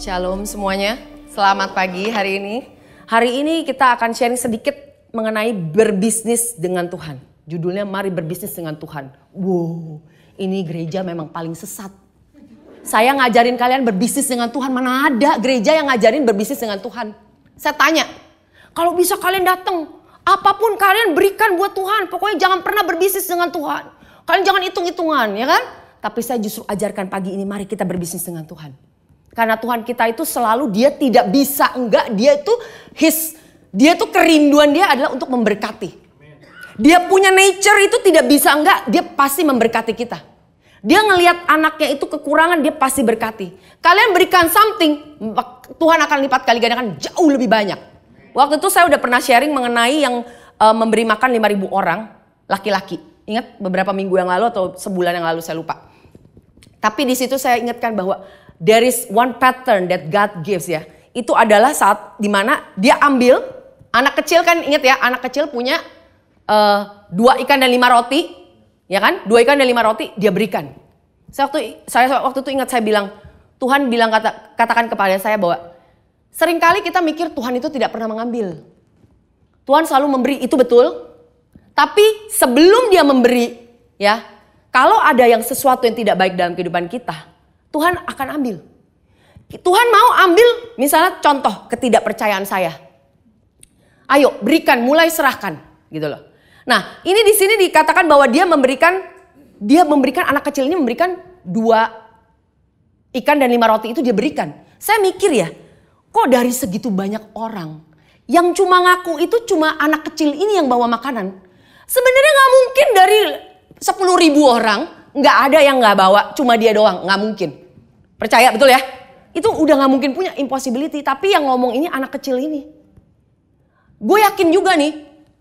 Shalom semuanya, selamat pagi hari ini. Hari ini kita akan sharing sedikit mengenai berbisnis dengan Tuhan. Judulnya Mari Berbisnis Dengan Tuhan. Wow, ini gereja memang paling sesat. Saya ngajarin kalian berbisnis dengan Tuhan, mana ada gereja yang ngajarin berbisnis dengan Tuhan. Saya tanya, kalau bisa kalian datang, apapun kalian berikan buat Tuhan. Pokoknya jangan pernah berbisnis dengan Tuhan. Kalian jangan hitung-hitungan, ya kan? Tapi saya justru ajarkan pagi ini, mari kita berbisnis dengan Tuhan. Karena Tuhan kita itu selalu dia tidak bisa enggak, dia itu his dia tuh kerinduan dia adalah untuk memberkati. Dia punya nature itu tidak bisa enggak, dia pasti memberkati kita. Dia ngelihat anaknya itu kekurangan, dia pasti berkati. Kalian berikan something, Tuhan akan lipat kali gandakan jauh lebih banyak. Waktu itu saya udah pernah sharing mengenai yang uh, memberi makan 5000 orang laki-laki. Ingat beberapa minggu yang lalu atau sebulan yang lalu saya lupa. Tapi di situ saya ingatkan bahwa there is one pattern that God gives ya. Itu adalah saat dimana dia ambil anak kecil kan ingat ya anak kecil punya uh, dua ikan dan lima roti ya kan dua ikan dan lima roti dia berikan. Saya waktu saya waktu itu ingat saya bilang Tuhan bilang kata, katakan kepada saya bahwa seringkali kita mikir Tuhan itu tidak pernah mengambil. Tuhan selalu memberi itu betul. Tapi sebelum dia memberi ya kalau ada yang sesuatu yang tidak baik dalam kehidupan kita, Tuhan akan ambil. Tuhan mau ambil misalnya contoh ketidakpercayaan saya. Ayo berikan, mulai serahkan gitu loh. Nah, ini di sini dikatakan bahwa dia memberikan dia memberikan anak kecil ini memberikan dua ikan dan lima roti itu dia berikan. Saya mikir ya, kok dari segitu banyak orang yang cuma ngaku itu cuma anak kecil ini yang bawa makanan. Sebenarnya nggak mungkin dari sepuluh ribu orang Nggak ada yang nggak bawa, cuma dia doang. Nggak mungkin. Percaya betul ya? Itu udah nggak mungkin punya impossibility. Tapi yang ngomong ini anak kecil ini. Gue yakin juga nih,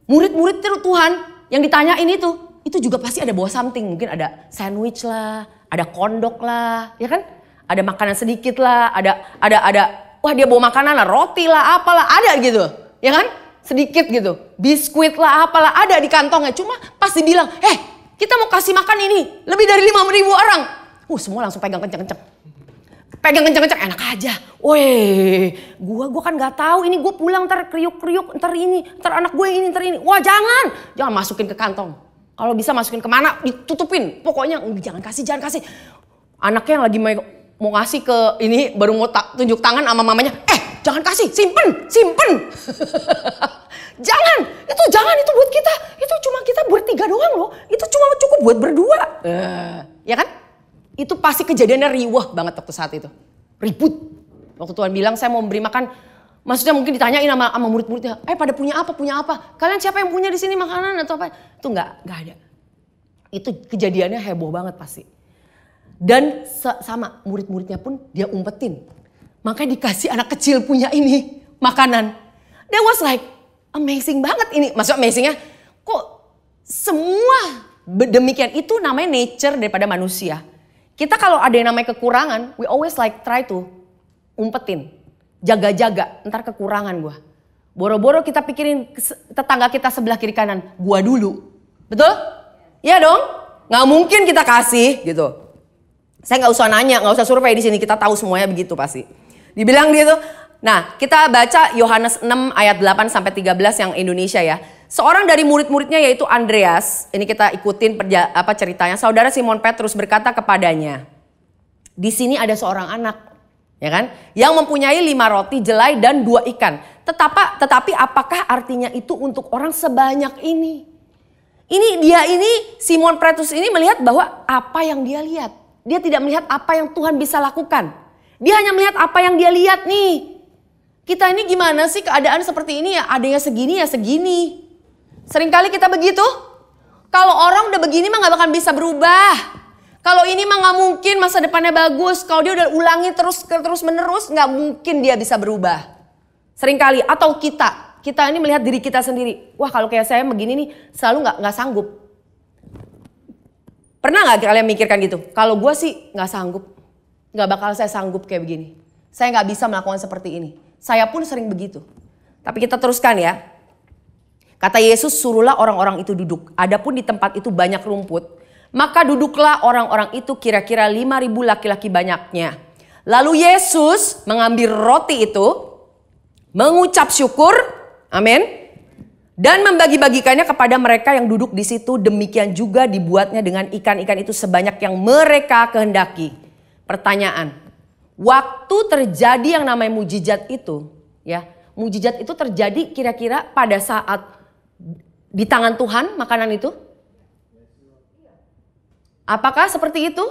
murid-murid Tuhan yang ditanya ini tuh itu juga pasti ada bawa something. Mungkin ada sandwich lah, ada kondok lah, ya kan? Ada makanan sedikit lah, ada ada ada wah dia bawa makanan lah, roti lah, apalah, ada gitu. Ya kan? sedikit gitu, biskuit lah apalah ada di kantongnya. Cuma pasti bilang eh kita mau kasih makan ini lebih dari lima ribu orang. Uh, semua langsung pegang kenceng-kenceng. Pegang kenceng-kenceng enak aja. Weh, gua gua kan nggak tahu ini gua pulang ntar kriuk-kriuk ntar ini, ntar anak gue ini, ntar ini. Wah, jangan. Jangan masukin ke kantong. Kalau bisa masukin kemana ditutupin. Pokoknya jangan kasih, jangan kasih. Anaknya yang lagi mau ngasih ke ini baru mau tunjuk tangan sama mamanya. Eh, jangan kasih, simpen, simpen. Jangan, itu jangan, itu buat kita. Itu cuma kita bertiga doang loh. Itu cuma cukup buat berdua. Uh. Ya kan? Itu pasti kejadiannya riwah banget waktu saat itu. Ribut. Waktu Tuhan bilang saya mau memberi makan. Maksudnya mungkin ditanyain sama, sama murid-muridnya. Eh pada punya apa, punya apa? Kalian siapa yang punya di sini makanan atau apa? Itu nggak, nggak ada. Itu kejadiannya heboh banget pasti. Dan sama murid-muridnya pun dia umpetin. Makanya dikasih anak kecil punya ini makanan. That was like amazing banget ini. Maksud amazingnya kok semua demikian itu namanya nature daripada manusia. Kita kalau ada yang namanya kekurangan, we always like try to umpetin, jaga-jaga, ntar kekurangan gue. Boro-boro kita pikirin tetangga kita sebelah kiri kanan, gua dulu. Betul? Iya dong? Nggak mungkin kita kasih gitu. Saya nggak usah nanya, nggak usah survei di sini kita tahu semuanya begitu pasti. Dibilang dia tuh, Nah, kita baca Yohanes 6 ayat 8 sampai 13 yang Indonesia ya. Seorang dari murid-muridnya yaitu Andreas, ini kita ikutin perja, apa ceritanya. Saudara Simon Petrus berkata kepadanya, "Di sini ada seorang anak, ya kan, yang mempunyai lima roti jelai dan dua ikan. Tetapi tetapi apakah artinya itu untuk orang sebanyak ini?" Ini dia ini Simon Petrus ini melihat bahwa apa yang dia lihat. Dia tidak melihat apa yang Tuhan bisa lakukan. Dia hanya melihat apa yang dia lihat nih. Kita ini gimana sih keadaan seperti ini ya? adanya segini ya segini. Seringkali kita begitu. Kalau orang udah begini mah gak bakal bisa berubah. Kalau ini mah gak mungkin masa depannya bagus. Kalau dia udah ulangi terus terus menerus gak mungkin dia bisa berubah. Seringkali atau kita. Kita ini melihat diri kita sendiri. Wah kalau kayak saya begini nih selalu gak, gak sanggup. Pernah gak kalian mikirkan gitu? Kalau gue sih gak sanggup. Gak bakal saya sanggup kayak begini. Saya gak bisa melakukan seperti ini saya pun sering begitu. Tapi kita teruskan ya. Kata Yesus, suruhlah orang-orang itu duduk. Adapun di tempat itu banyak rumput. Maka duduklah orang-orang itu kira-kira lima ribu laki-laki banyaknya. Lalu Yesus mengambil roti itu, mengucap syukur, amin. Dan membagi-bagikannya kepada mereka yang duduk di situ. Demikian juga dibuatnya dengan ikan-ikan itu sebanyak yang mereka kehendaki. Pertanyaan, Waktu terjadi yang namanya mujizat itu, ya. Mujizat itu terjadi kira-kira pada saat di tangan Tuhan makanan itu. Apakah seperti itu?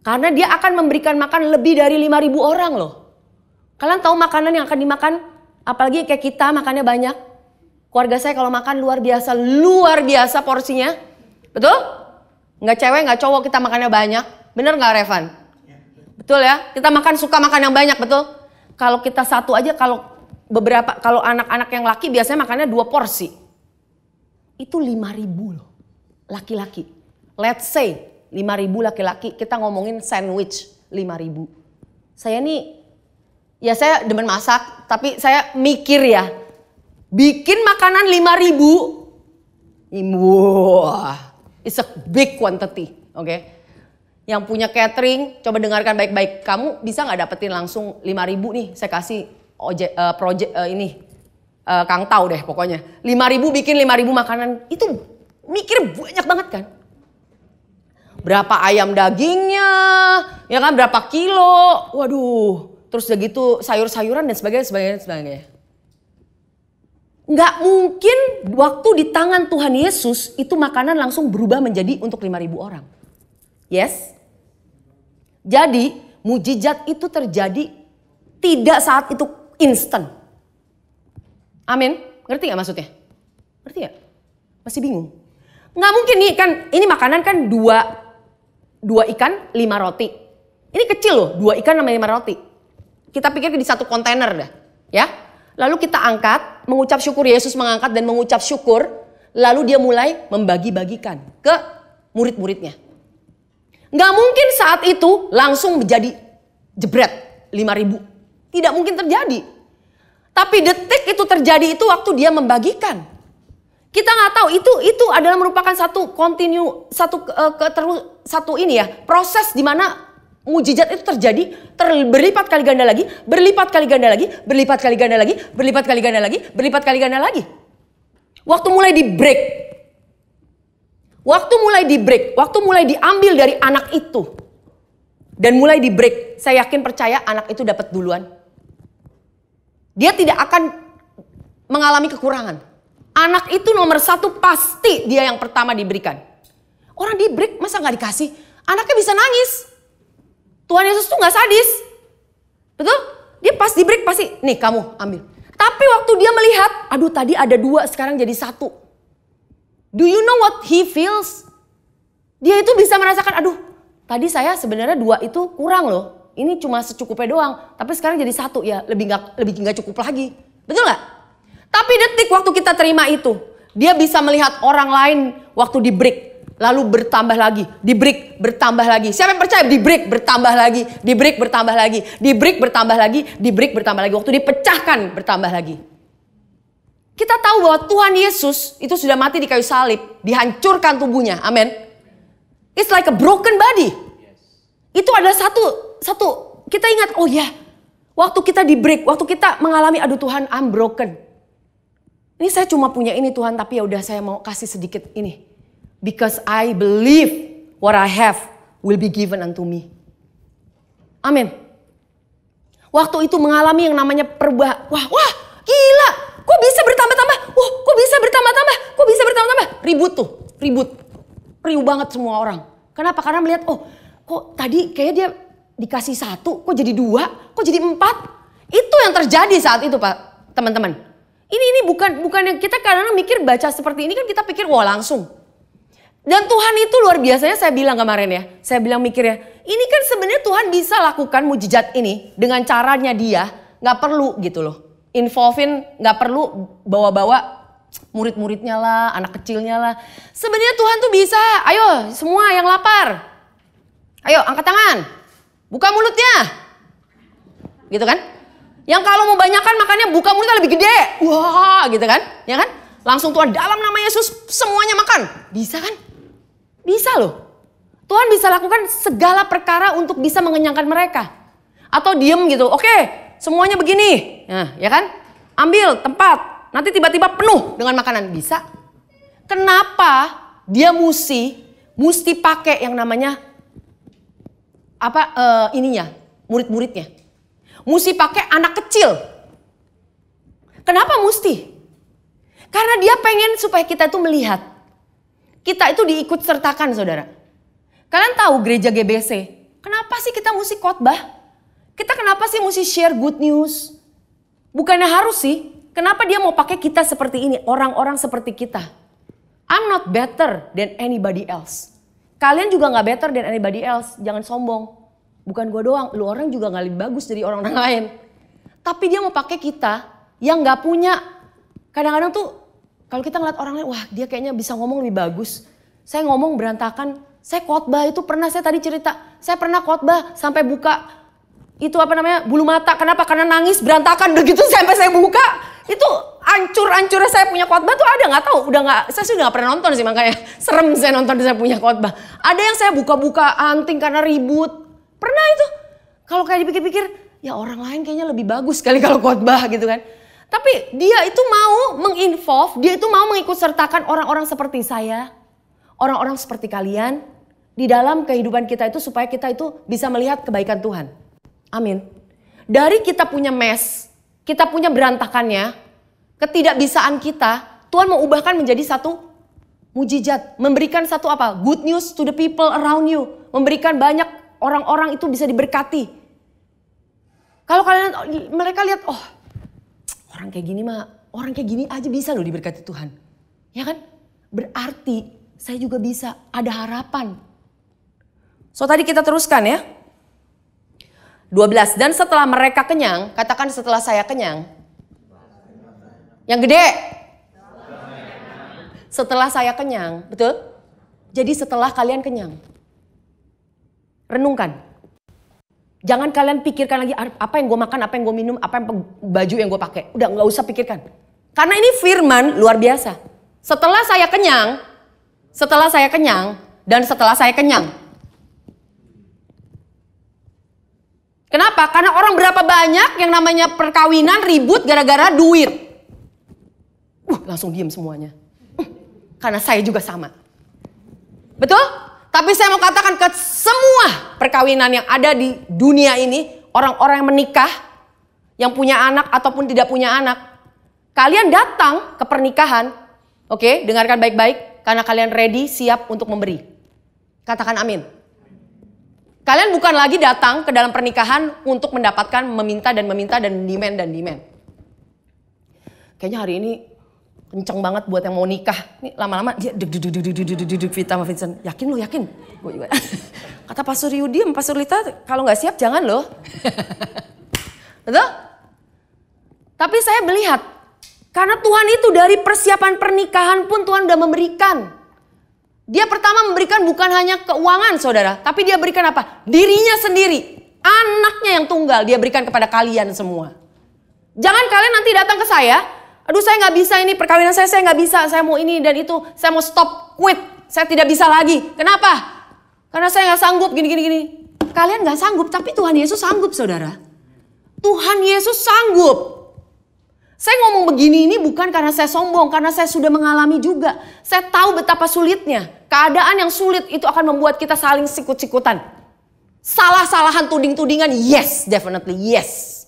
Karena dia akan memberikan makan lebih dari 5000 orang loh. Kalian tahu makanan yang akan dimakan? Apalagi kayak kita makannya banyak. Keluarga saya kalau makan luar biasa, luar biasa porsinya. Betul? Enggak cewek, enggak cowok kita makannya banyak. Bener nggak Revan? Betul ya? Kita makan suka makan yang banyak, betul? Kalau kita satu aja kalau beberapa kalau anak-anak yang laki biasanya makannya dua porsi. Itu lima ribu loh. Laki-laki. Let's say lima ribu laki-laki, kita ngomongin sandwich lima ribu. Saya nih ya saya demen masak, tapi saya mikir ya. Bikin makanan lima ribu. Wah, it's a big quantity, oke? Okay? yang punya catering, coba dengarkan baik-baik. Kamu bisa nggak dapetin langsung 5000 nih, saya kasih oje, uh, eh, project uh, eh, ini. Uh, Kang Tau deh pokoknya. 5000 bikin 5000 makanan. Itu mikir banyak banget kan. Berapa ayam dagingnya, ya kan berapa kilo. Waduh, terus udah gitu sayur-sayuran dan sebagainya, sebagainya, sebagainya. Nggak mungkin waktu di tangan Tuhan Yesus itu makanan langsung berubah menjadi untuk 5.000 orang. Yes? Jadi mujizat itu terjadi tidak saat itu instan. Amin. Ngerti gak maksudnya? Ngerti ya? Masih bingung. Nggak mungkin nih kan ini makanan kan dua dua ikan lima roti. Ini kecil loh dua ikan sama lima roti. Kita pikir di satu kontainer dah, ya. Lalu kita angkat, mengucap syukur Yesus mengangkat dan mengucap syukur. Lalu dia mulai membagi-bagikan ke murid-muridnya. Nggak mungkin saat itu langsung menjadi jebret 5000. Tidak mungkin terjadi. Tapi detik itu terjadi itu waktu dia membagikan. Kita nggak tahu itu itu adalah merupakan satu continue satu uh, eh, ke, terus satu ini ya proses di mana mujizat itu terjadi ter, berlipat kali ganda lagi, berlipat kali ganda lagi, berlipat kali ganda lagi, berlipat kali ganda lagi, berlipat kali ganda lagi. Waktu mulai di break, Waktu mulai di break, waktu mulai diambil dari anak itu. Dan mulai di break, saya yakin percaya anak itu dapat duluan. Dia tidak akan mengalami kekurangan. Anak itu nomor satu pasti dia yang pertama diberikan. Orang di break masa nggak dikasih? Anaknya bisa nangis. Tuhan Yesus tuh nggak sadis. Betul? Dia pas di break pasti, nih kamu ambil. Tapi waktu dia melihat, aduh tadi ada dua sekarang jadi satu. Do you know what he feels? Dia itu bisa merasakan, aduh tadi saya sebenarnya dua itu kurang loh. Ini cuma secukupnya doang, tapi sekarang jadi satu ya, lebih nggak lebih nggak cukup lagi. Betul nggak? Tapi detik waktu kita terima itu, dia bisa melihat orang lain waktu di break, lalu bertambah lagi, di break bertambah lagi. Siapa yang percaya di break bertambah lagi, di break bertambah lagi, di break bertambah lagi, di break bertambah lagi. Waktu dipecahkan bertambah lagi. Kita tahu bahwa Tuhan Yesus itu sudah mati di kayu salib, dihancurkan tubuhnya. Amin. It's like a broken body. Itu adalah satu satu kita ingat, oh ya, waktu kita di break, waktu kita mengalami aduh Tuhan I'm broken. Ini saya cuma punya ini Tuhan, tapi ya udah saya mau kasih sedikit ini. Because I believe what I have will be given unto me. Amin. Waktu itu mengalami yang namanya perubahan. Wah, wah, gila kok bisa bertambah-tambah? Wah, kok bisa bertambah-tambah? Kok bisa bertambah-tambah? Ribut tuh, ribut. Riuh banget semua orang. Kenapa? Karena melihat, oh kok tadi kayaknya dia dikasih satu, kok jadi dua, kok jadi empat. Itu yang terjadi saat itu Pak, teman-teman. Ini ini bukan bukan yang kita karena mikir baca seperti ini kan kita pikir wah langsung. Dan Tuhan itu luar biasanya saya bilang kemarin ya. Saya bilang mikir ya, ini kan sebenarnya Tuhan bisa lakukan mujizat ini dengan caranya dia, nggak perlu gitu loh involvein nggak perlu bawa-bawa murid-muridnya lah, anak kecilnya lah. Sebenarnya Tuhan tuh bisa. Ayo semua yang lapar. Ayo angkat tangan. Buka mulutnya. Gitu kan? Yang kalau mau banyakkan makannya buka mulutnya lebih gede. Wah, gitu kan? Ya kan? Langsung Tuhan dalam nama Yesus semuanya makan. Bisa kan? Bisa loh. Tuhan bisa lakukan segala perkara untuk bisa mengenyangkan mereka. Atau diem gitu. Oke, semuanya begini. Nah, ya kan? Ambil tempat. Nanti tiba-tiba penuh dengan makanan. Bisa? Kenapa dia mesti mesti pakai yang namanya apa uh, ininya murid-muridnya mesti pakai anak kecil kenapa mesti karena dia pengen supaya kita itu melihat kita itu diikut sertakan saudara kalian tahu gereja GBC kenapa sih kita mesti khotbah kita kenapa sih mesti share good news? Bukannya harus sih. Kenapa dia mau pakai kita seperti ini, orang-orang seperti kita? I'm not better than anybody else. Kalian juga gak better than anybody else. Jangan sombong. Bukan gue doang, lu orang juga gak lebih bagus dari orang-orang lain. Tapi dia mau pakai kita yang gak punya. Kadang-kadang tuh kalau kita ngeliat orang lain, wah dia kayaknya bisa ngomong lebih bagus. Saya ngomong berantakan, saya khotbah itu pernah saya tadi cerita, saya pernah khotbah sampai buka itu apa namanya bulu mata kenapa karena nangis berantakan udah gitu sampai saya buka itu ancur-ancurnya saya punya khotbah tuh ada nggak tahu udah nggak saya sudah nggak pernah nonton sih makanya serem saya nonton saya punya khotbah ada yang saya buka-buka anting karena ribut pernah itu kalau kayak dipikir-pikir ya orang lain kayaknya lebih bagus kali kalau khotbah gitu kan tapi dia itu mau menginvolve dia itu mau mengikut sertakan orang-orang seperti saya orang-orang seperti kalian di dalam kehidupan kita itu supaya kita itu bisa melihat kebaikan Tuhan Amin. Dari kita punya mes, kita punya berantakannya, ketidakbisaan kita, Tuhan mau ubahkan menjadi satu mujizat, memberikan satu apa? Good news to the people around you, memberikan banyak orang-orang itu bisa diberkati. Kalau kalian mereka lihat, oh orang kayak gini mah, orang kayak gini aja bisa loh diberkati Tuhan. Ya kan? Berarti saya juga bisa, ada harapan. So tadi kita teruskan ya. 12 dan setelah mereka kenyang, katakan setelah saya kenyang. Yang gede. Setelah saya kenyang, betul? Jadi setelah kalian kenyang. Renungkan. Jangan kalian pikirkan lagi apa yang gue makan, apa yang gue minum, apa yang baju yang gue pakai. Udah nggak usah pikirkan. Karena ini firman luar biasa. Setelah saya kenyang, setelah saya kenyang, dan setelah saya kenyang. Kenapa? Karena orang berapa banyak yang namanya perkawinan ribut gara-gara duit. Uh, langsung diem semuanya. Uh, karena saya juga sama. Betul? Tapi saya mau katakan ke semua perkawinan yang ada di dunia ini, orang-orang yang menikah, yang punya anak ataupun tidak punya anak, kalian datang ke pernikahan, oke, okay, dengarkan baik-baik karena kalian ready, siap untuk memberi. Katakan amin. Kalian bukan lagi datang ke dalam pernikahan untuk mendapatkan meminta dan meminta dan demand dan demand. Kayaknya hari ini kenceng banget buat yang mau nikah. Ini lama-lama dia duduk duduk duduk duduk duduk deg Vita sama Vincent. Yakin lo yakin? Kata Pak Suryu diam, Pak Surlita kalau nggak siap jangan loh. Betul? Tapi saya melihat karena Tuhan itu dari persiapan pernikahan pun Tuhan udah memberikan. Dia pertama memberikan bukan hanya keuangan saudara, tapi dia berikan apa? Dirinya sendiri. Anaknya yang tunggal dia berikan kepada kalian semua. Jangan kalian nanti datang ke saya, aduh saya nggak bisa ini perkawinan saya, saya nggak bisa, saya mau ini dan itu, saya mau stop, quit, saya tidak bisa lagi. Kenapa? Karena saya nggak sanggup gini-gini gini. Kalian nggak sanggup, tapi Tuhan Yesus sanggup saudara. Tuhan Yesus sanggup. Saya ngomong begini ini bukan karena saya sombong, karena saya sudah mengalami juga. Saya tahu betapa sulitnya. Keadaan yang sulit itu akan membuat kita saling sikut-sikutan. Salah-salahan tuding-tudingan, yes, definitely yes.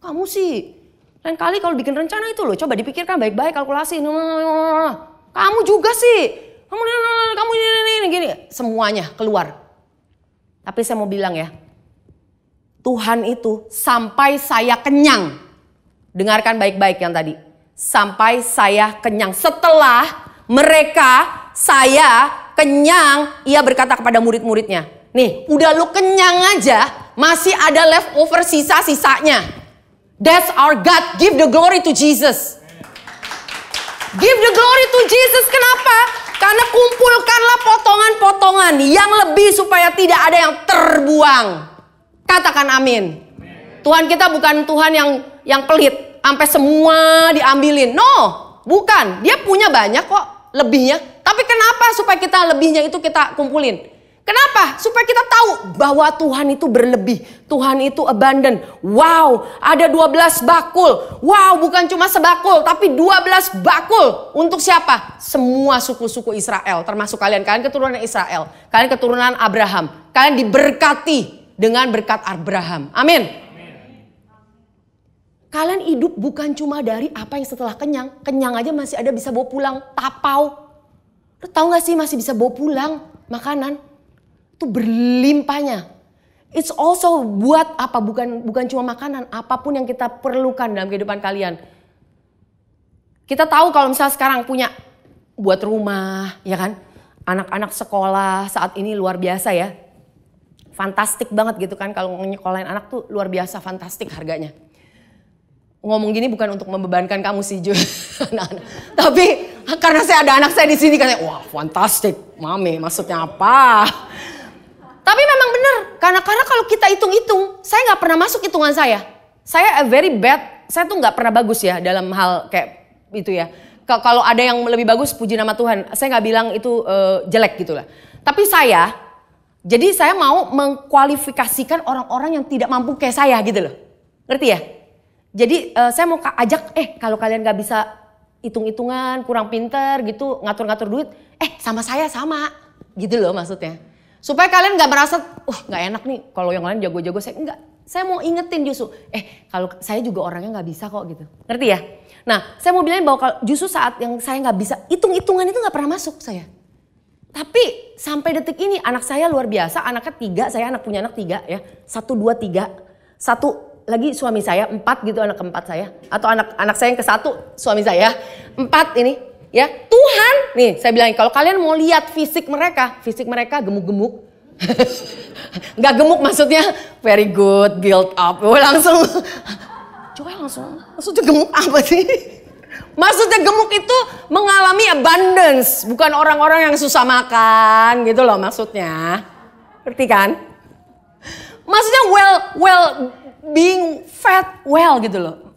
Kamu sih, lain kali kalau bikin rencana itu loh, coba dipikirkan baik-baik, kalkulasi. Nah, nah, nah, kamu juga sih, kamu, ini, kamu ini, ini, ini, gini. Semuanya keluar. Tapi saya mau bilang ya, Tuhan itu sampai saya kenyang Dengarkan baik-baik yang tadi. Sampai saya kenyang. Setelah mereka saya kenyang, ia berkata kepada murid-muridnya. Nih, udah lu kenyang aja, masih ada leftover sisa-sisanya. That's our God. Give the glory to Jesus. Give the glory to Jesus. Kenapa? Karena kumpulkanlah potongan-potongan yang lebih supaya tidak ada yang terbuang. Katakan amin. Tuhan kita bukan Tuhan yang yang pelit sampai semua diambilin. No, bukan. Dia punya banyak kok lebihnya. Tapi kenapa supaya kita lebihnya itu kita kumpulin? Kenapa? Supaya kita tahu bahwa Tuhan itu berlebih. Tuhan itu abundant. Wow, ada 12 bakul. Wow, bukan cuma sebakul, tapi 12 bakul. Untuk siapa? Semua suku-suku Israel, termasuk kalian. Kalian keturunan Israel, kalian keturunan Abraham. Kalian diberkati dengan berkat Abraham. Amin. Kalian hidup bukan cuma dari apa yang setelah kenyang. Kenyang aja masih ada bisa bawa pulang. Tapau. Lo tau gak sih masih bisa bawa pulang makanan. Itu berlimpahnya. It's also buat apa bukan bukan cuma makanan, apapun yang kita perlukan dalam kehidupan kalian. Kita tahu kalau misalnya sekarang punya buat rumah, ya kan? Anak-anak sekolah saat ini luar biasa ya. Fantastik banget gitu kan kalau nyekolahin anak tuh luar biasa fantastik harganya ngomong gini bukan untuk membebankan kamu sih Jun. nah, nah. Tapi karena saya ada anak saya di sini katanya, wah fantastik, mami maksudnya apa? Tapi memang benar, karena karena kalau kita hitung-hitung, saya nggak pernah masuk hitungan saya. Saya a very bad, saya tuh nggak pernah bagus ya dalam hal kayak itu ya. Kalau ada yang lebih bagus, puji nama Tuhan. Saya nggak bilang itu uh, jelek gitu lah. Tapi saya, jadi saya mau mengkualifikasikan orang-orang yang tidak mampu kayak saya gitu loh. Ngerti ya? Jadi uh, saya mau ajak, eh kalau kalian gak bisa hitung-hitungan, kurang pinter gitu, ngatur-ngatur duit, eh sama saya sama, gitu loh maksudnya. Supaya kalian gak merasa, uh gak enak nih kalau yang lain jago-jago saya enggak. Saya mau ingetin justru, eh kalau saya juga orangnya gak bisa kok gitu, ngerti ya? Nah saya mau bilang bahwa kalau justru saat yang saya gak bisa, hitung-hitungan itu gak pernah masuk saya. Tapi sampai detik ini anak saya luar biasa, anaknya tiga, saya anak punya anak tiga ya. Satu, dua, tiga. Satu lagi suami saya empat gitu anak keempat saya atau anak anak saya yang ke satu suami saya empat ini ya Tuhan nih saya bilang kalau kalian mau lihat fisik mereka fisik mereka gemuk-gemuk nggak gemuk maksudnya very good build up gue oh, langsung coba langsung maksudnya gemuk apa sih Maksudnya gemuk itu mengalami abundance, bukan orang-orang yang susah makan gitu loh maksudnya. Ngerti kan? Maksudnya well well being fat well gitu loh.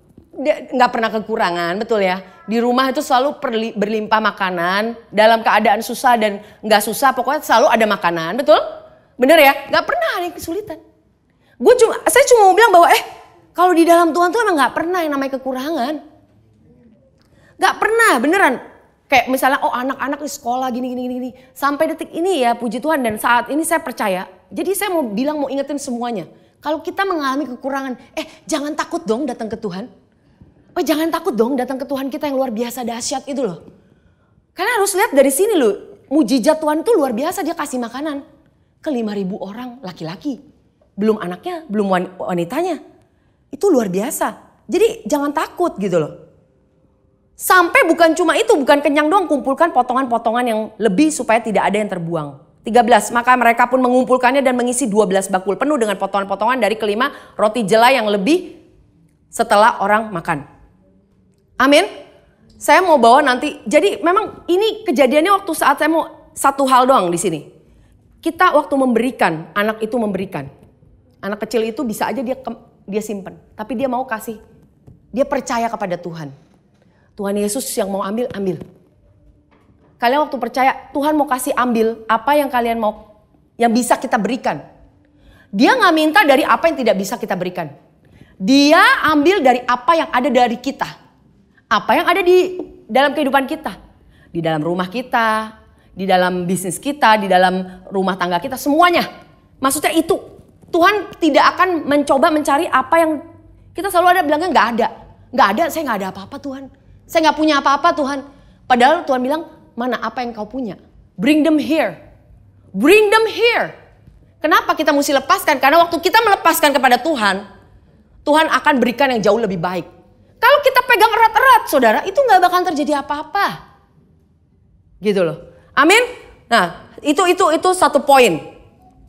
Nggak pernah kekurangan, betul ya. Di rumah itu selalu perli, berlimpah makanan. Dalam keadaan susah dan nggak susah, pokoknya selalu ada makanan, betul? Bener ya? Nggak pernah ada kesulitan. Gue cuma, saya cuma mau bilang bahwa eh kalau di dalam Tuhan tuh emang nggak pernah yang namanya kekurangan. Nggak pernah, beneran. Kayak misalnya, oh anak-anak di sekolah gini, gini, gini. Sampai detik ini ya, puji Tuhan. Dan saat ini saya percaya. Jadi saya mau bilang, mau ingetin semuanya kalau kita mengalami kekurangan, eh jangan takut dong datang ke Tuhan. Oh jangan takut dong datang ke Tuhan kita yang luar biasa dahsyat itu loh. Karena harus lihat dari sini loh, mujizat Tuhan tuh luar biasa dia kasih makanan ke ribu orang laki-laki. Belum anaknya, belum wanitanya. Itu luar biasa. Jadi jangan takut gitu loh. Sampai bukan cuma itu, bukan kenyang doang kumpulkan potongan-potongan yang lebih supaya tidak ada yang terbuang. 13. Maka mereka pun mengumpulkannya dan mengisi 12 bakul penuh dengan potongan-potongan dari kelima roti jela yang lebih setelah orang makan. Amin. Saya mau bawa nanti. Jadi memang ini kejadiannya waktu saat saya mau satu hal doang di sini. Kita waktu memberikan, anak itu memberikan. Anak kecil itu bisa aja dia ke, dia simpen, tapi dia mau kasih. Dia percaya kepada Tuhan. Tuhan Yesus yang mau ambil, ambil. Kalian waktu percaya Tuhan mau kasih ambil apa yang kalian mau yang bisa kita berikan. Dia nggak minta dari apa yang tidak bisa kita berikan. Dia ambil dari apa yang ada dari kita. Apa yang ada di dalam kehidupan kita. Di dalam rumah kita, di dalam bisnis kita, di dalam rumah tangga kita, semuanya. Maksudnya itu. Tuhan tidak akan mencoba mencari apa yang kita selalu ada bilangnya nggak ada. Nggak ada, saya nggak ada apa-apa Tuhan. Saya nggak punya apa-apa Tuhan. Padahal Tuhan bilang Mana apa yang kau punya? Bring them here. Bring them here. Kenapa kita mesti lepaskan? Karena waktu kita melepaskan kepada Tuhan, Tuhan akan berikan yang jauh lebih baik. Kalau kita pegang erat-erat, saudara, itu nggak bakal terjadi apa-apa. Gitu loh. Amin. Nah, itu itu itu satu poin.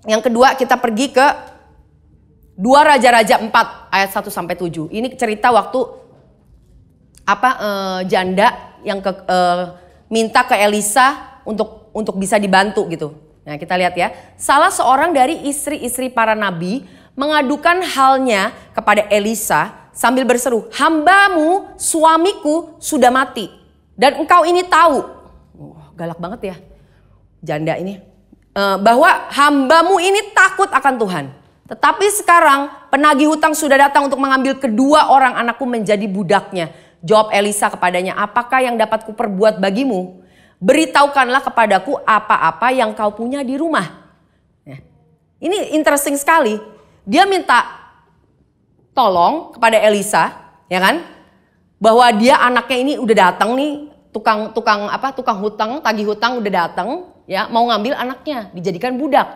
Yang kedua kita pergi ke dua Raja-raja 4 ayat 1 sampai 7. Ini cerita waktu apa uh, janda yang ke uh, minta ke Elisa untuk untuk bisa dibantu gitu. Nah, kita lihat ya. Salah seorang dari istri-istri para nabi mengadukan halnya kepada Elisa sambil berseru, "Hambamu, suamiku sudah mati dan engkau ini tahu." Oh, galak banget ya. Janda ini. E, bahwa hambamu ini takut akan Tuhan. Tetapi sekarang penagih hutang sudah datang untuk mengambil kedua orang anakku menjadi budaknya. Jawab Elisa kepadanya, apakah yang dapat kuperbuat bagimu? Beritahukanlah kepadaku apa-apa yang kau punya di rumah. Nah, ini interesting sekali. Dia minta tolong kepada Elisa, ya kan? Bahwa dia anaknya ini udah datang nih, tukang tukang apa tukang hutang, tagih hutang udah datang, ya mau ngambil anaknya, dijadikan budak.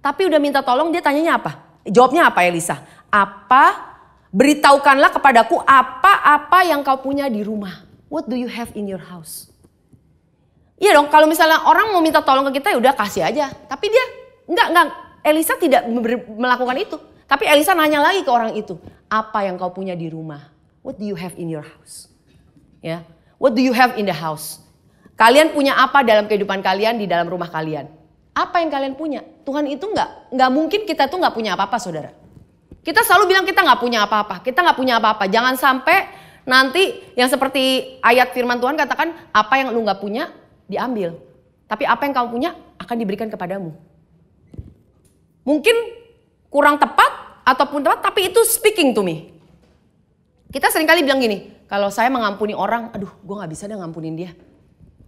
Tapi udah minta tolong dia tanyanya apa? Jawabnya apa Elisa? Apa beritahukanlah kepadaku apa-apa yang kau punya di rumah. What do you have in your house? Iya dong, kalau misalnya orang mau minta tolong ke kita ya udah kasih aja. Tapi dia enggak enggak Elisa tidak melakukan itu. Tapi Elisa nanya lagi ke orang itu, apa yang kau punya di rumah? What do you have in your house? Ya. Yeah. What do you have in the house? Kalian punya apa dalam kehidupan kalian di dalam rumah kalian? Apa yang kalian punya? Tuhan itu nggak nggak mungkin kita tuh nggak punya apa-apa, saudara. Kita selalu bilang kita nggak punya apa-apa, kita nggak punya apa-apa. Jangan sampai nanti yang seperti ayat firman Tuhan katakan apa yang lu nggak punya diambil. Tapi apa yang kamu punya akan diberikan kepadamu. Mungkin kurang tepat ataupun tepat tapi itu speaking to me. Kita seringkali bilang gini, kalau saya mengampuni orang, aduh gue gak bisa deh ngampunin dia.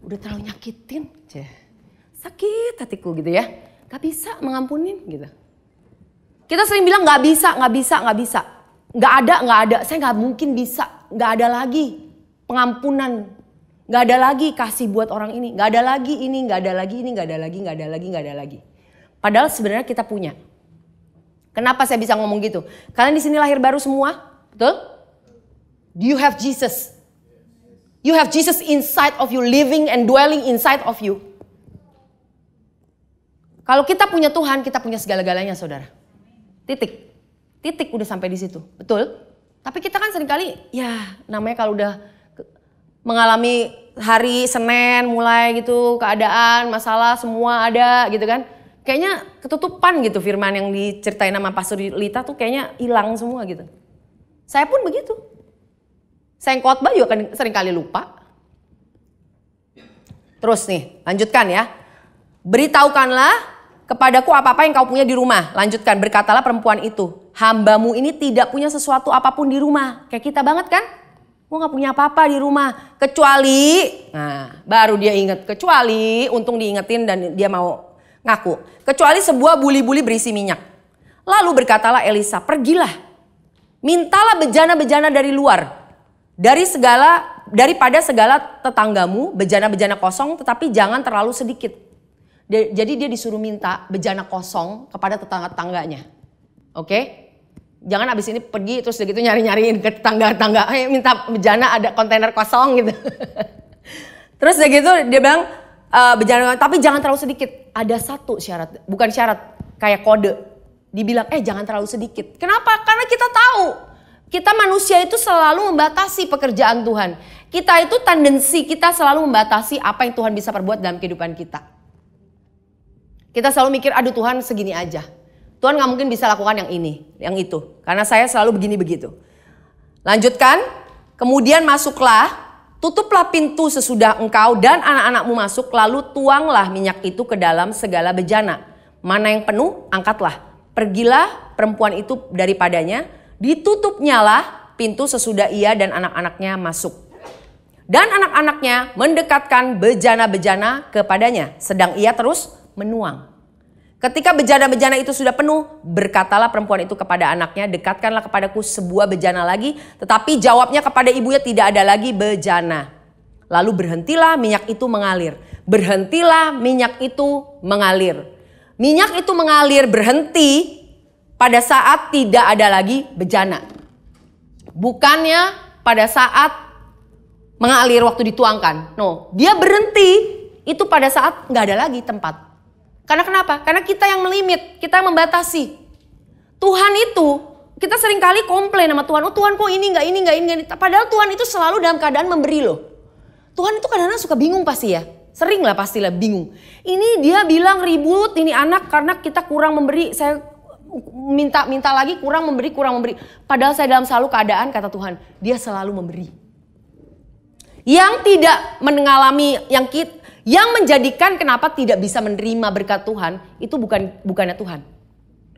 Udah terlalu nyakitin. Cih. Sakit hatiku gitu ya. Gak bisa mengampunin gitu. Kita sering bilang nggak bisa, nggak bisa, nggak bisa. Nggak ada, nggak ada. Saya nggak mungkin bisa. Nggak ada lagi pengampunan. Nggak ada lagi kasih buat orang ini. Nggak ada lagi ini, nggak ada lagi ini, nggak ada lagi, nggak ada lagi, nggak ada lagi. Padahal sebenarnya kita punya. Kenapa saya bisa ngomong gitu? Kalian di sini lahir baru semua, betul? Do you have Jesus? You have Jesus inside of you, living and dwelling inside of you. Kalau kita punya Tuhan, kita punya segala-galanya, saudara. Titik. Titik udah sampai di situ. Betul? Tapi kita kan seringkali ya namanya kalau udah mengalami hari Senin mulai gitu keadaan, masalah semua ada gitu kan. Kayaknya ketutupan gitu firman yang diceritain sama Pastor Lita tuh kayaknya hilang semua gitu. Saya pun begitu. Saya yang khotbah juga kan seringkali lupa. Terus nih, lanjutkan ya. Beritahukanlah Kepadaku apa-apa yang kau punya di rumah. Lanjutkan, berkatalah perempuan itu. Hambamu ini tidak punya sesuatu apapun di rumah. Kayak kita banget kan? Gue gak punya apa-apa di rumah. Kecuali, nah baru dia inget. Kecuali, untung diingetin dan dia mau ngaku. Kecuali sebuah buli-buli berisi minyak. Lalu berkatalah Elisa, pergilah. Mintalah bejana-bejana dari luar. Dari segala, daripada segala tetanggamu, bejana-bejana kosong tetapi jangan terlalu sedikit dia, jadi dia disuruh minta bejana kosong kepada tetangga tangganya Oke? Okay? Jangan abis ini pergi terus gitu nyari-nyariin ke tetangga-tetangga. Hey, eh, minta bejana ada kontainer kosong gitu. terus udah gitu dia bilang, e, bejana tapi jangan terlalu sedikit. Ada satu syarat, bukan syarat, kayak kode. Dibilang, eh jangan terlalu sedikit. Kenapa? Karena kita tahu kita manusia itu selalu membatasi pekerjaan Tuhan. Kita itu tendensi kita selalu membatasi apa yang Tuhan bisa perbuat dalam kehidupan kita. Kita selalu mikir, aduh Tuhan segini aja. Tuhan nggak mungkin bisa lakukan yang ini, yang itu. Karena saya selalu begini begitu. Lanjutkan, kemudian masuklah, tutuplah pintu sesudah engkau dan anak-anakmu masuk, lalu tuanglah minyak itu ke dalam segala bejana. Mana yang penuh, angkatlah. Pergilah perempuan itu daripadanya, ditutupnyalah pintu sesudah ia dan anak-anaknya masuk dan anak-anaknya mendekatkan bejana-bejana kepadanya. Sedang ia terus menuang. Ketika bejana-bejana itu sudah penuh, berkatalah perempuan itu kepada anaknya, dekatkanlah kepadaku sebuah bejana lagi, tetapi jawabnya kepada ibunya tidak ada lagi bejana. Lalu berhentilah minyak itu mengalir. Berhentilah minyak itu mengalir. Minyak itu mengalir berhenti pada saat tidak ada lagi bejana. Bukannya pada saat mengalir waktu dituangkan. No, dia berhenti itu pada saat nggak ada lagi tempat. Karena kenapa? Karena kita yang melimit, kita yang membatasi. Tuhan itu, kita seringkali komplain sama Tuhan, oh Tuhan kok ini nggak ini nggak ini Padahal Tuhan itu selalu dalam keadaan memberi loh. Tuhan itu kadang-kadang suka bingung pasti ya. Sering lah pasti lah bingung. Ini dia bilang ribut ini anak karena kita kurang memberi. Saya minta minta lagi kurang memberi kurang memberi. Padahal saya dalam selalu keadaan kata Tuhan, dia selalu memberi. Yang tidak mengalami yang kita yang menjadikan kenapa tidak bisa menerima berkat Tuhan itu bukan bukannya Tuhan.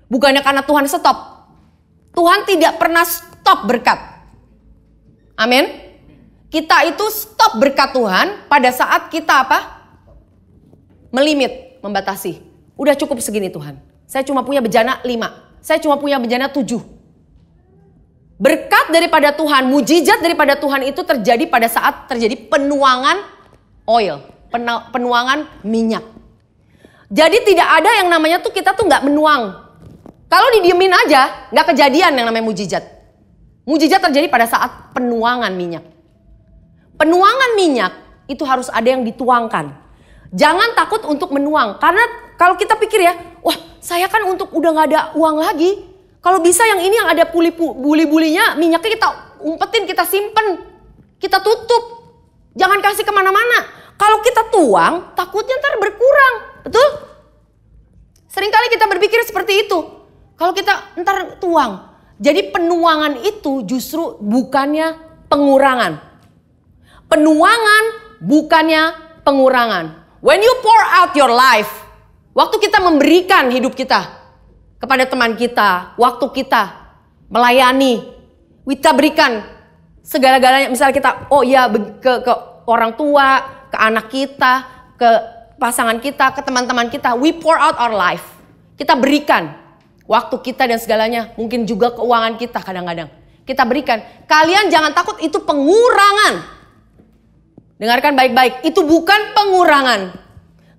Bukannya karena Tuhan stop. Tuhan tidak pernah stop berkat. Amin. Kita itu stop berkat Tuhan pada saat kita apa? Melimit, membatasi. Udah cukup segini Tuhan. Saya cuma punya bejana lima. Saya cuma punya bejana tujuh. Berkat daripada Tuhan, mujizat daripada Tuhan itu terjadi pada saat terjadi penuangan oil penuangan minyak. Jadi tidak ada yang namanya tuh kita tuh nggak menuang. Kalau didiemin aja nggak kejadian yang namanya mujizat. Mujizat terjadi pada saat penuangan minyak. Penuangan minyak itu harus ada yang dituangkan. Jangan takut untuk menuang karena kalau kita pikir ya, wah saya kan untuk udah nggak ada uang lagi. Kalau bisa yang ini yang ada buli-bulinya minyaknya kita umpetin, kita simpen, kita tutup. Jangan kasih kemana-mana. Kalau kita tuang, takutnya ntar berkurang. Betul? Seringkali kita berpikir seperti itu. Kalau kita ntar tuang. Jadi penuangan itu justru bukannya pengurangan. Penuangan bukannya pengurangan. When you pour out your life, waktu kita memberikan hidup kita kepada teman kita, waktu kita melayani, kita berikan segala-galanya. Misalnya kita, oh ya ke, ke orang tua, ke anak kita, ke pasangan kita, ke teman-teman kita. We pour out our life. Kita berikan waktu kita dan segalanya, mungkin juga keuangan kita kadang-kadang. Kita berikan. Kalian jangan takut itu pengurangan. Dengarkan baik-baik, itu bukan pengurangan.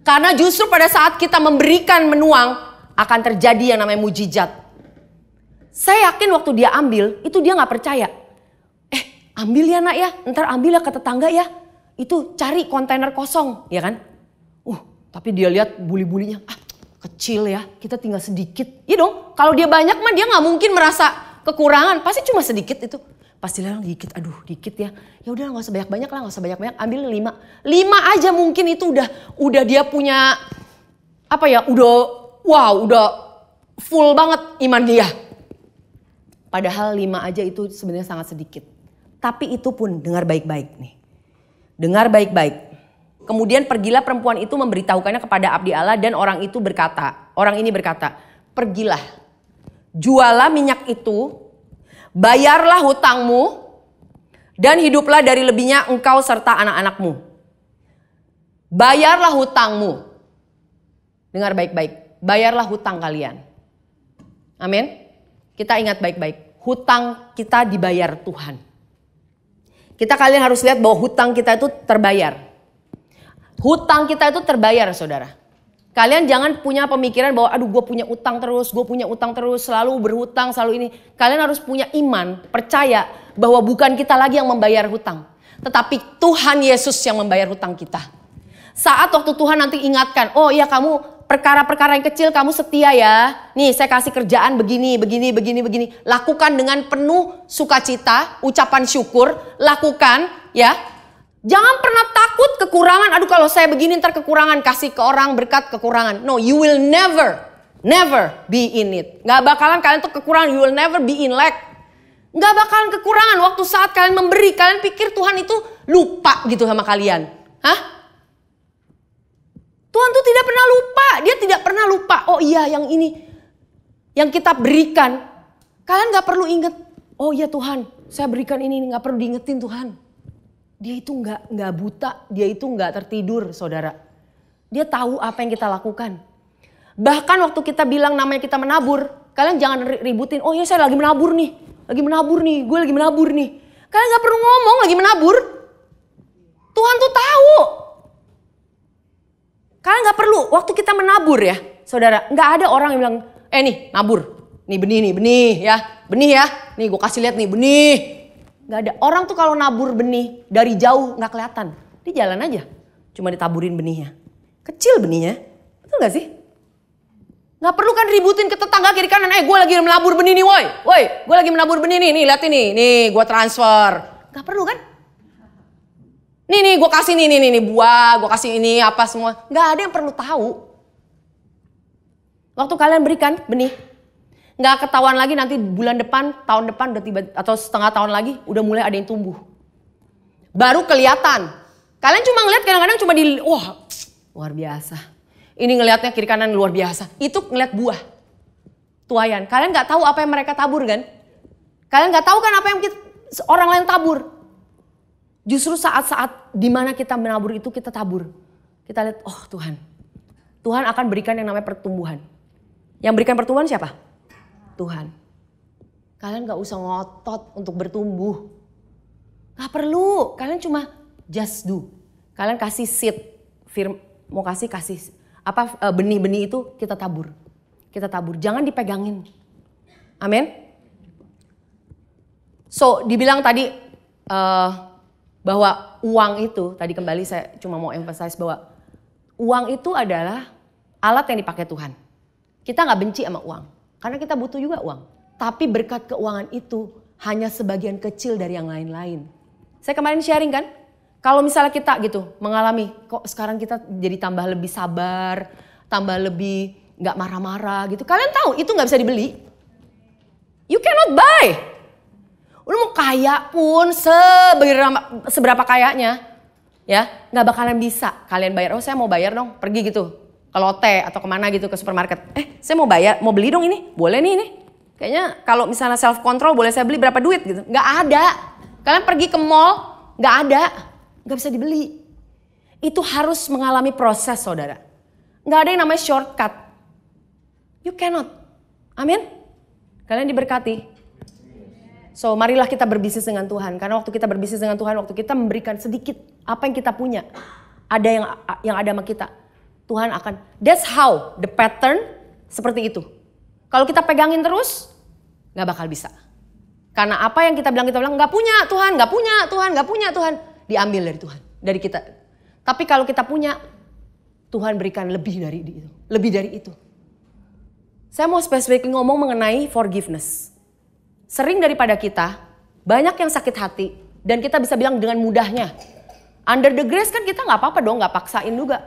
Karena justru pada saat kita memberikan menuang akan terjadi yang namanya mujizat. Saya yakin waktu dia ambil, itu dia nggak percaya. Eh, ambil ya nak ya, ntar ambil ya ke tetangga ya itu cari kontainer kosong, ya kan? Uh, tapi dia lihat buli-bulinya, ah kecil ya, kita tinggal sedikit. Ya dong, kalau dia banyak mah dia nggak mungkin merasa kekurangan, pasti cuma sedikit itu. Pasti lah dikit, aduh dikit ya. Ya udah nggak usah banyak-banyak lah, nggak usah banyak-banyak, ambil lima. Lima aja mungkin itu udah udah dia punya apa ya, udah wow, udah full banget iman dia. Padahal lima aja itu sebenarnya sangat sedikit. Tapi itu pun dengar baik-baik nih. Dengar baik-baik. Kemudian pergilah perempuan itu memberitahukannya kepada abdi Allah dan orang itu berkata, orang ini berkata, pergilah, jualah minyak itu, bayarlah hutangmu, dan hiduplah dari lebihnya engkau serta anak-anakmu. Bayarlah hutangmu. Dengar baik-baik, bayarlah hutang kalian. Amin. Kita ingat baik-baik, hutang kita dibayar Tuhan. Kita kalian harus lihat bahwa hutang kita itu terbayar. Hutang kita itu terbayar saudara. Kalian jangan punya pemikiran bahwa aduh gue punya utang terus, gue punya utang terus, selalu berhutang, selalu ini. Kalian harus punya iman, percaya bahwa bukan kita lagi yang membayar hutang. Tetapi Tuhan Yesus yang membayar hutang kita. Saat waktu Tuhan nanti ingatkan, oh iya kamu perkara-perkara yang kecil kamu setia ya. Nih saya kasih kerjaan begini, begini, begini, begini. Lakukan dengan penuh sukacita, ucapan syukur, lakukan ya. Jangan pernah takut kekurangan. Aduh kalau saya begini ntar kekurangan, kasih ke orang berkat kekurangan. No, you will never, never be in it. Gak bakalan kalian tuh kekurangan, you will never be in lack. Gak bakalan kekurangan waktu saat kalian memberi. Kalian pikir Tuhan itu lupa gitu sama kalian. Hah? Tuhan tuh tidak pernah lupa. Dia tidak pernah lupa. Oh iya yang ini. Yang kita berikan. Kalian gak perlu inget. Oh iya Tuhan saya berikan ini. Gak perlu diingetin Tuhan. Dia itu gak, nggak buta. Dia itu gak tertidur saudara. Dia tahu apa yang kita lakukan. Bahkan waktu kita bilang namanya kita menabur. Kalian jangan ributin. Oh iya saya lagi menabur nih. Lagi menabur nih. Gue lagi menabur nih. Kalian gak perlu ngomong lagi menabur. Tuhan tuh tahu karena nggak perlu. Waktu kita menabur ya, saudara, nggak ada orang yang bilang, eh nih nabur, nih benih nih benih ya, benih ya, nih gue kasih lihat nih benih. Nggak ada. Orang tuh kalau nabur benih dari jauh nggak kelihatan, dia jalan aja, cuma ditaburin benihnya. Kecil benihnya, betul nggak sih? Nggak perlu kan ributin ke tetangga kiri kanan, eh gue lagi menabur benih nih woi, woi gue lagi menabur benih nih, nih lihat ini, nih gue transfer. Nggak perlu kan? Nih nih gue kasih nih nih nih, buah, gue kasih ini apa semua. Gak ada yang perlu tahu. Waktu kalian berikan benih, nggak ketahuan lagi nanti bulan depan, tahun depan udah tiba atau setengah tahun lagi udah mulai ada yang tumbuh. Baru kelihatan. Kalian cuma ngeliat kadang-kadang cuma di wah luar biasa. Ini ngelihatnya kiri kanan luar biasa. Itu ngeliat buah. Tuayan. Kalian nggak tahu apa yang mereka tabur kan? Kalian nggak tahu kan apa yang kita, orang lain tabur. Justru saat-saat dimana kita menabur itu kita tabur. Kita lihat, oh Tuhan. Tuhan akan berikan yang namanya pertumbuhan. Yang berikan pertumbuhan siapa? Tuhan. Kalian gak usah ngotot untuk bertumbuh. Gak perlu. Kalian cuma just do. Kalian kasih seed. Firm, mau kasih, kasih. Apa e, benih-benih itu kita tabur. Kita tabur. Jangan dipegangin. Amin. So dibilang tadi uh, bahwa uang itu tadi kembali saya cuma mau emphasize bahwa uang itu adalah alat yang dipakai Tuhan. Kita nggak benci sama uang karena kita butuh juga uang. Tapi berkat keuangan itu hanya sebagian kecil dari yang lain-lain. Saya kemarin sharing kan, kalau misalnya kita gitu mengalami kok sekarang kita jadi tambah lebih sabar, tambah lebih nggak marah-marah gitu. Kalian tahu itu nggak bisa dibeli. You cannot buy. Lu mau kaya pun seberapa, seberapa kayanya ya nggak bakalan bisa kalian bayar. Oh saya mau bayar dong pergi gitu ke Lotte atau kemana gitu ke supermarket. Eh saya mau bayar mau beli dong ini boleh nih ini. Kayaknya kalau misalnya self control boleh saya beli berapa duit gitu. Nggak ada. Kalian pergi ke mall nggak ada nggak bisa dibeli. Itu harus mengalami proses saudara. Nggak ada yang namanya shortcut. You cannot. Amin. Kalian diberkati. So marilah kita berbisnis dengan Tuhan karena waktu kita berbisnis dengan Tuhan, waktu kita memberikan sedikit apa yang kita punya, ada yang yang ada sama kita. Tuhan akan that's how the pattern seperti itu. Kalau kita pegangin terus nggak bakal bisa. Karena apa yang kita bilang kita bilang nggak punya Tuhan, nggak punya Tuhan, nggak punya Tuhan diambil dari Tuhan, dari kita. Tapi kalau kita punya Tuhan berikan lebih dari itu, lebih dari itu. Saya mau spesifik ngomong mengenai forgiveness sering daripada kita, banyak yang sakit hati dan kita bisa bilang dengan mudahnya. Under the grace kan kita nggak apa-apa dong, nggak paksain juga.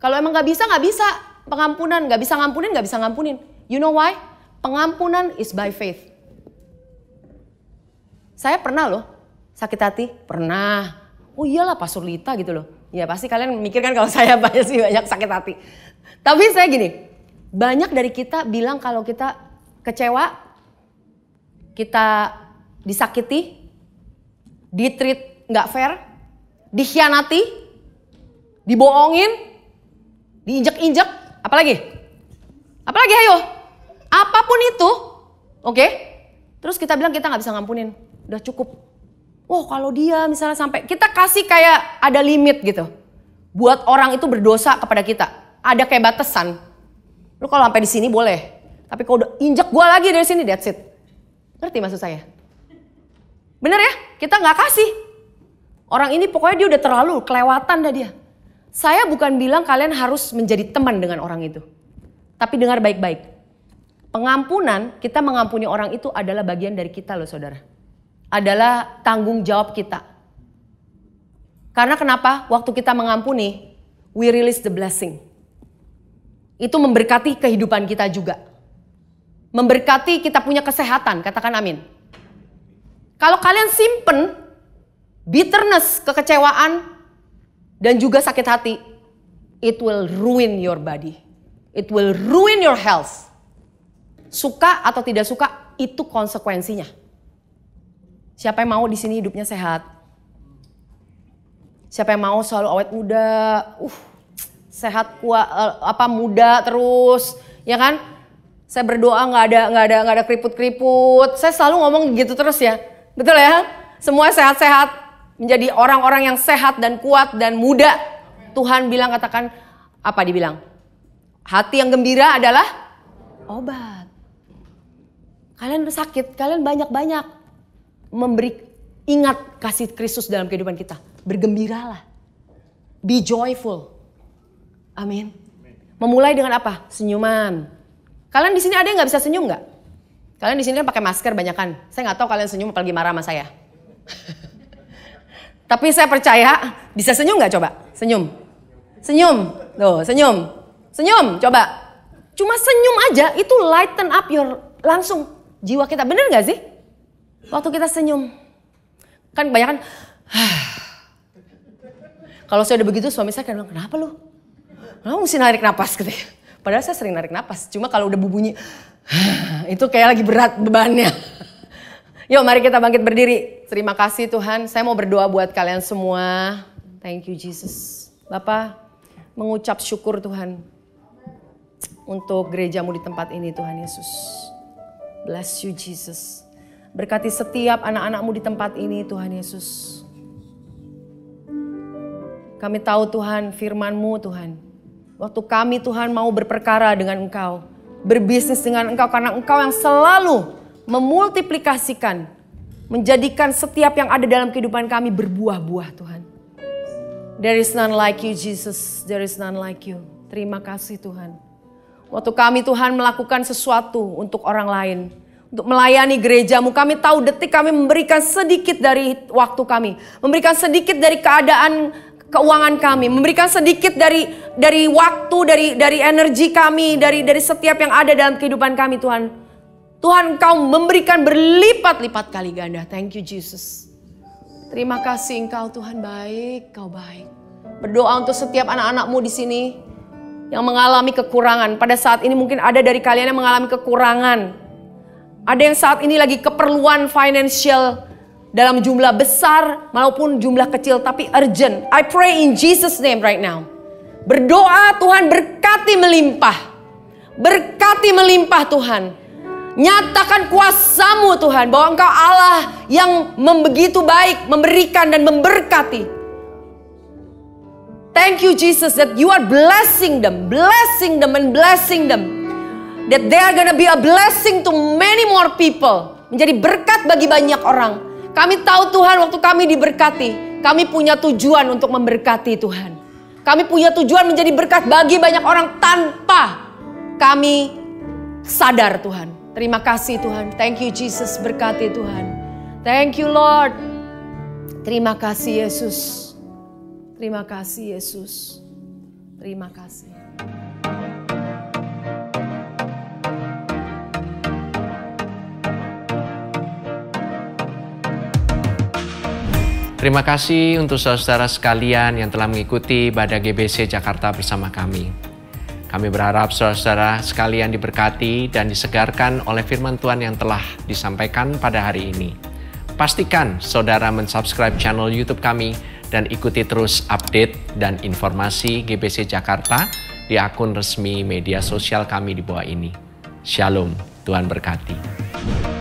Kalau emang nggak bisa, nggak bisa. Pengampunan, nggak bisa ngampunin, nggak bisa ngampunin. You know why? Pengampunan is by faith. Saya pernah loh, sakit hati, pernah. Oh iyalah pak Surlita gitu loh. Ya pasti kalian mikirkan kalau saya banyak sih banyak sakit hati. Tapi saya gini, banyak dari kita bilang kalau kita kecewa kita disakiti, ditreat nggak fair, dikhianati, dibohongin, diinjek-injek, apalagi? Apalagi ayo? Apapun itu, oke? Okay? Terus kita bilang kita nggak bisa ngampunin, udah cukup. Wah kalau dia misalnya sampai, kita kasih kayak ada limit gitu. Buat orang itu berdosa kepada kita. Ada kayak batasan. Lu kalau sampai di sini boleh. Tapi kalau udah injek gue lagi dari sini, that's it Ngerti maksud saya? Bener ya? Kita nggak kasih. Orang ini pokoknya dia udah terlalu kelewatan dah dia. Saya bukan bilang kalian harus menjadi teman dengan orang itu. Tapi dengar baik-baik. Pengampunan, kita mengampuni orang itu adalah bagian dari kita loh saudara. Adalah tanggung jawab kita. Karena kenapa? Waktu kita mengampuni, we release the blessing. Itu memberkati kehidupan kita juga memberkati kita punya kesehatan. Katakan amin. Kalau kalian simpen bitterness, kekecewaan, dan juga sakit hati, it will ruin your body. It will ruin your health. Suka atau tidak suka, itu konsekuensinya. Siapa yang mau di sini hidupnya sehat? Siapa yang mau selalu awet muda? Uh, sehat kuat eh, apa muda terus, ya kan? Saya berdoa nggak ada nggak ada nggak ada keriput-keriput. Saya selalu ngomong gitu terus ya. Betul ya? Semua sehat-sehat menjadi orang-orang yang sehat dan kuat dan muda. Tuhan bilang katakan apa dibilang? Hati yang gembira adalah obat. Kalian sakit, kalian banyak-banyak memberi ingat kasih Kristus dalam kehidupan kita. Bergembiralah. Be joyful. Amin. Memulai dengan apa? Senyuman. Kalian di sini ada yang nggak bisa senyum nggak? Kalian di sini kan pakai masker banyak kan. Saya nggak tahu kalian senyum apalagi marah sama saya. Tapi saya percaya bisa senyum nggak coba? Senyum. Senyum. loh, senyum. Senyum, coba. Cuma senyum aja itu lighten up your langsung jiwa kita. Bener nggak sih? Waktu kita senyum. Kan banyak kan? kalau saya udah begitu suami saya kan bilang, kenapa lu? Kenapa mesti narik napas gitu ya? Padahal saya sering narik nafas. Cuma kalau udah bunyi itu kayak lagi berat bebannya. Yuk mari kita bangkit berdiri. Terima kasih Tuhan. Saya mau berdoa buat kalian semua. Thank you Jesus. Bapak mengucap syukur Tuhan. Untuk gerejamu di tempat ini Tuhan Yesus. Bless you Jesus. Berkati setiap anak-anakmu di tempat ini Tuhan Yesus. Kami tahu Tuhan firmanmu Tuhan Waktu kami Tuhan mau berperkara dengan Engkau, berbisnis dengan Engkau karena Engkau yang selalu memultiplikasikan, menjadikan setiap yang ada dalam kehidupan kami berbuah-buah Tuhan. There is none like you Jesus, there is none like you. Terima kasih Tuhan. Waktu kami Tuhan melakukan sesuatu untuk orang lain, untuk melayani gerejamu, kami tahu detik kami memberikan sedikit dari waktu kami, memberikan sedikit dari keadaan keuangan kami, memberikan sedikit dari dari waktu, dari dari energi kami, dari dari setiap yang ada dalam kehidupan kami Tuhan. Tuhan Engkau memberikan berlipat-lipat kali ganda. Thank you Jesus. Terima kasih Engkau Tuhan baik, Kau baik. Berdoa untuk setiap anak-anakmu di sini yang mengalami kekurangan. Pada saat ini mungkin ada dari kalian yang mengalami kekurangan. Ada yang saat ini lagi keperluan financial dalam jumlah besar maupun jumlah kecil tapi urgent. I pray in Jesus name right now. Berdoa Tuhan berkati melimpah. Berkati melimpah Tuhan. Nyatakan kuasamu Tuhan bahwa engkau Allah yang membegitu baik, memberikan dan memberkati. Thank you Jesus that you are blessing them, blessing them and blessing them. That they are gonna be a blessing to many more people. Menjadi berkat bagi banyak orang kami tahu Tuhan waktu kami diberkati, kami punya tujuan untuk memberkati Tuhan. Kami punya tujuan menjadi berkat bagi banyak orang tanpa kami sadar Tuhan. Terima kasih Tuhan. Thank you Jesus berkati Tuhan. Thank you Lord. Terima kasih Yesus. Terima kasih Yesus. Terima kasih. Terima kasih untuk saudara-saudara sekalian yang telah mengikuti Bada GBC Jakarta bersama kami. Kami berharap saudara-saudara sekalian diberkati dan disegarkan oleh firman Tuhan yang telah disampaikan pada hari ini. Pastikan saudara mensubscribe channel YouTube kami dan ikuti terus update dan informasi GBC Jakarta di akun resmi media sosial kami di bawah ini. Shalom, Tuhan berkati.